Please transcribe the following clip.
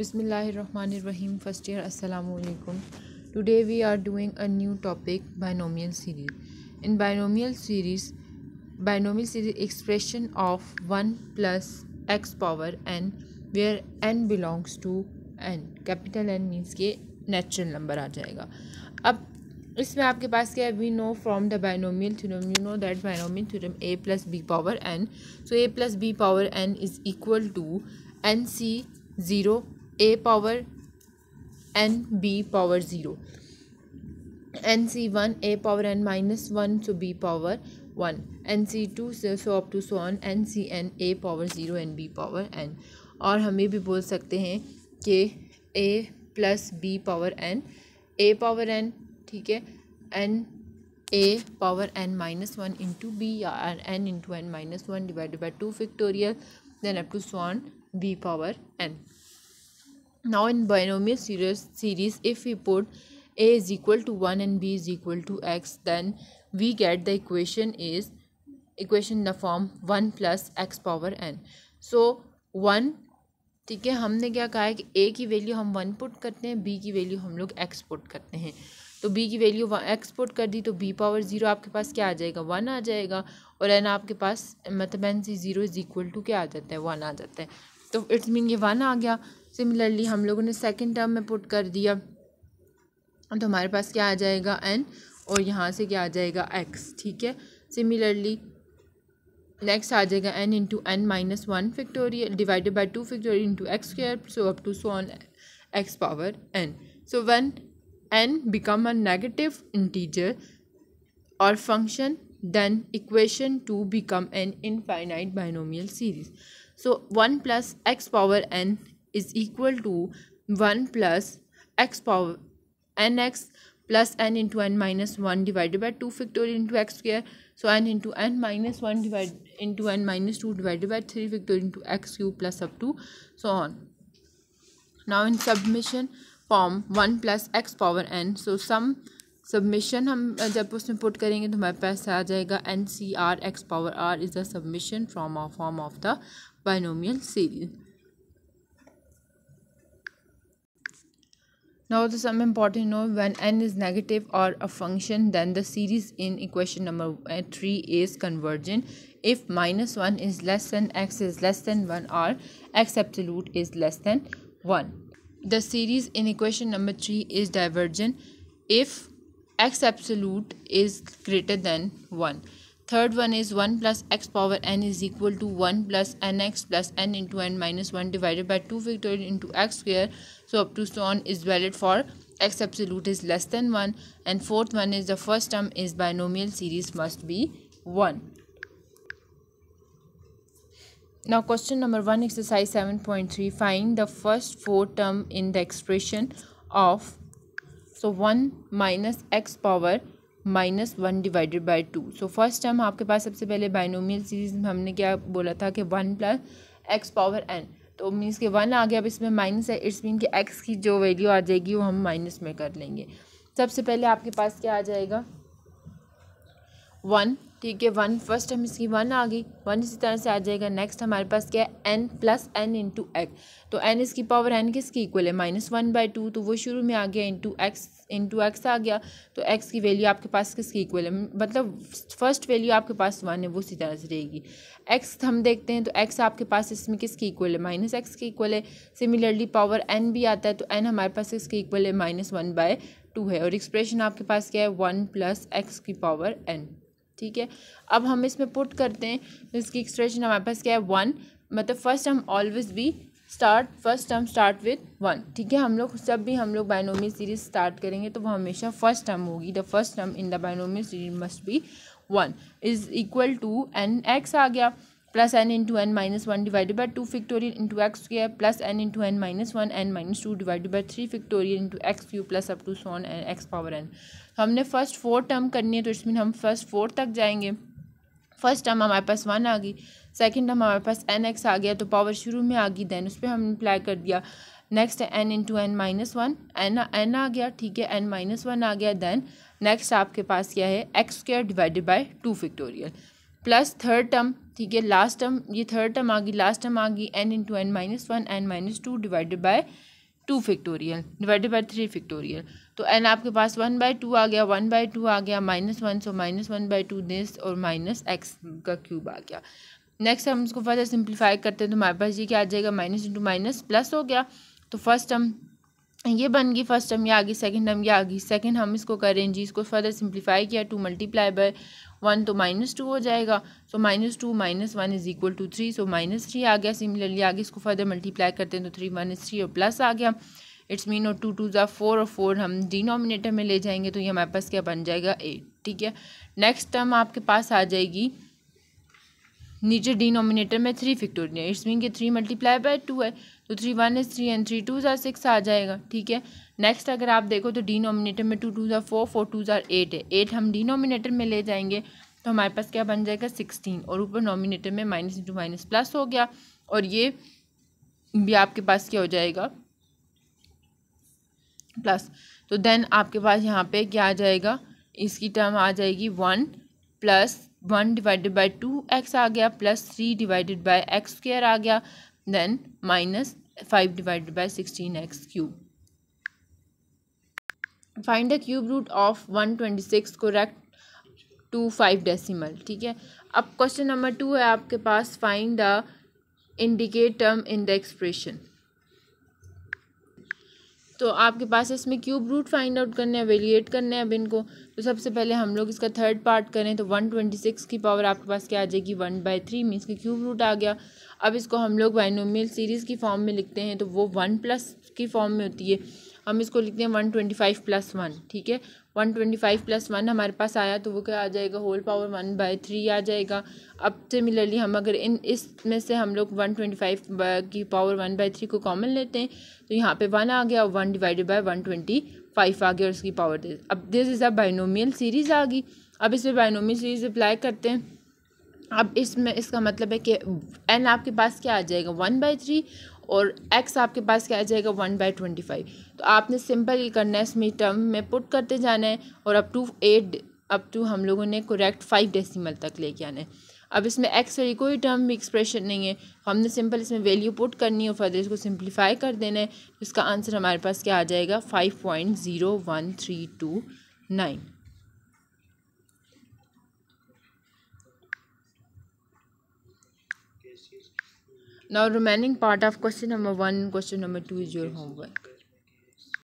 बिसमीम first year असलकम today we are doing a new topic binomial series in binomial series binomial series expression of one plus X power N where N belongs to N capital N means के natural number आ जाएगा अब इसमें आपके पास क्या है we know from the binomial theorem you know that binomial theorem A plus B power N so A plus B power N is equal to N C zero A power N B power zero N C one A power N minus one so B power one N C two so up to so on N C N A power zero N B power N और हम ये भी बोल सकते हैं कि A plus B power N A power N ठीक है N A power N minus one into B या N into N minus one divided by two factorial then up to so on B power N now in binomial series series if we put a is equal to 1 and b is equal to x then we get the equation is equation in the form 1 plus x power n so 1 ठीक है हमने क्या कहा है कि ए की value हम one put करते हैं बी की वैल्यू हम लोग एक्स पुट करते हैं तो बी की वैल्यू एक्स पुट कर दी तो बी पावर ज़ीरो आपके पास क्या आ जाएगा वन आ जाएगा और एन आपके पास मतलब N C zero is equal to क्या आ जाता है वन आ जाता है तो इट्स मीन ये वन आ गया सिमिलरली हम लोगों ने सेकेंड टर्म में पुट कर दिया तो हमारे पास क्या आ जाएगा एन और यहाँ से क्या आ जाएगा एक्स ठीक है सिमिलरली नेक्स्ट आ जाएगा N into N minus one factorial divided by two factorial into X square so up to so on X power N so one N become a negative integer और function then equation 2 become an infinite binomial series. So 1 plus x power n is equal to 1 plus x power nx plus n into n minus 1 divided by 2 factorial into x square. So n into n minus 1 divided into n minus 2 divided by 3 factorial into x cube plus up to so on. Now in submission form 1 plus x power n. So sum summation हम जब उसमें put करेंगे तो हमारे पास आ जाएगा N C R X power R is the summation from a form of the binomial series now the sum important no when N is negative और a function then the series in equation number three is convergent if minus one is less than X is less than one और X absolute is less than one the series in equation number three is divergent if x absolute is greater than 1. Third one is 1 plus x power n is equal to 1 plus nx plus n into n minus 1 divided by 2 factorial into x square. So up to so on is valid for x absolute is less than 1 and fourth one is the first term is binomial series must be 1. Now question number 1 exercise 7.3 find the first four term in the expression of so one minus X power minus one divided by two so first term आपके पास सबसे पहले binomial series में हमने क्या बोला था कि one plus X power N तो मीन्स के वन आ गया अब इसमें माइनस है इट्स मीन के एक्स की जो वैल्यू आ जाएगी वो हम माइनस में कर लेंगे सबसे पहले आपके पास क्या आ जाएगा वन ठीक है वन फर्स्ट हम इसकी वन आ गई वन इसी तरह से आ जाएगा नेक्स्ट हमारे पास क्या है N plus N into X तो एन इसकी पावर एन किसकी इक्वल है माइनस वन बाई टू तो वो शुरू में आ गया इंटू एक्स इंटू एक्स आ गया तो एक्स की वैल्यू आपके पास किसकी इक्वल है मतलब फर्स्ट वैल्यू आपके पास वन है वो इसी तरह से रहेगी एक्स हम देखते हैं तो एक्स आपके पास इसमें किसकी इक्वल है माइनस एक्स की इक्वल है सिमिलरली पावर एन भी आता है तो एन हमारे पास इसकी इक्वल है माइनस वन बाय टू है और एक्सप्रेशन आपके पास क्या है वन प्लस एक्स की पावर एन ठीक है अब हम इसमें पुट करते हैं इसकी एक्सप्रेशन हमारे पास क्या है वन मतलब फ़र्स्ट हम always be start first term start with one ठीक है हम लोग जब भी हम लोग बाइनोमियल सीरीज स्टार्ट करेंगे तो वो हमेशा फर्स्ट टर्म होगी the first term in the binomial series must be one is equal to N X आ गया plus N into N minus one divided by two factorial into X square plus N into N minus one N minus two divided by three factorial into X cube plus up to so on N X power N तो हमने first four term करनी है तो इसमें हम first four तक जाएंगे first term हमारे पास वन आ गई सेकेंड टर्म हमारे पास एन एक्स आ गया तो पावर शुरू में आ गई देन उस पर हमने अप्लाई कर दिया next N into N minus one N N आ गया ठीक है एन माइनस वन आ गया देन नेक्स्ट आपके पास क्या है X square divided by two factorial plus third term ठीक है लास्ट टर्म ये थर्ड टर्म आ गई लास्ट टर्म आ गई N into N minus one N minus two divided by two factorial divided by three factorial तो N आपके पास वन बाई टू आ गया वन बाई टू आ गया minus one so minus one by two this और minus X का cube आ गया नेक्स्ट हम उसको फर्दर सिंप्लीफाई करते हैं तो हमारे पास ये क्या आ जाएगा माइनस इंटू माइनस प्लस हो गया तो फर्स्ट टर्म ये बन गई फर्स्ट टर्म ये आ गई सेकेंड टर्म ये आ गई सेकेंड हम इसको करें जी इसको फर्दर सिंप्लीफाई किया टू मल्टीप्लाई बाय वन तो माइनस टू हो जाएगा so minus two minus one is equal to three so minus three आ गया सिमिलरली आगे इसको फर्दर मल्टीप्लाई करते हैं तो थ्री माइनस थ्री और प्लस आ गया इट्स मीन और टू टू ज़ा फोर और फोर हम डिनोमिनेटर में ले जाएंगे तो ये हमारे पास क्या बन जाएगा एट ठीक है नेक्स्ट टर्म आपके पास आ जाएगी नीचे डिनोमिनेटर में थ्री फिक्टोरियल इट्स मीन के थ्री मल्टीप्लाई बाय टू है तो three one is three and three two ज़ार सिक्स आ जाएगा ठीक है नेक्स्ट अगर आप देखो तो डिनोमिनेटर में टू टू ज़ार फोर फोर टू ज़ार एट है एट हम डिनोमिनेटर में ले जाएंगे तो हमारे पास क्या बन जाएगा सिक्सटीन और ऊपर नॉमिनेटर में माइनस इंटू माइनस प्लस हो गया और ये भी आपके पास क्या हो जाएगा प्लस तो देन आपके पास यहाँ पे क्या आ जाएगा इसकी टर्म आ जाएगी one plus one divided by two X आ गया plus three divided by X square आ गया then minus five divided by sixteen X cube find the cube root of one twenty six correct to five decimal ठीक है अब question number two है आपके पास find the indicate term in the expression तो आपके पास इसमें क्यूब रूट फाइंड आउट करने हैं वेलिएट करने हैं अब इनको तो सबसे पहले हम लोग इसका थर्ड पार्ट करें तो वन ट्वेंटी सिक्स की पावर आपके पास क्या आ जाएगी वन बाई थ्री मीन्स की क्यूब रूट आ गया अब इसको हम लोग बाइनोमियल सीरीज़ की फॉर्म में लिखते हैं तो वो वन प्लस की फॉर्म में होती है हम इसको लिखते हैं one twenty five plus one ठीक है one twenty five plus one हमारे पास आया तो वो क्या आ जाएगा whole power one by three आ जाएगा अब सिमिलरली हम अगर इन इसमें से हम लोग वन ट्वेंटी फाइव की पावर वन बाय थ्री को कॉमन लेते हैं तो यहाँ पे वन आ गया और one divided by one twenty five आ गया और उसकी पावर दे अब this is a binomial series आ गई अब इसमें बाइनोमियल सीरीज़ अप्लाई करते हैं अब इसमें इसका मतलब है कि एन आपके पास क्या आ जाएगा वन बाई थ्री और एक्स आपके पास क्या आ जाएगा वन बाई ट्वेंटी फाइव तो आपने सिंपल ये करना है इसमें टर्म में पुट करते जाना है और up to eight up to हम लोगों ने करेक्ट फाइव डेसिमल तक लेके आना है अब इसमें एक्स वाली कोई टर्म भी एक्सप्रेशन नहीं है हमने सिंपल इसमें वैल्यू पुट करनी है और फर्दर इसको सिंप्लीफाई कर देना है इसका आंसर हमारे पास क्या आ जाएगा five point zero one three two nine now remaining part of question number 1 question number 2 is your homework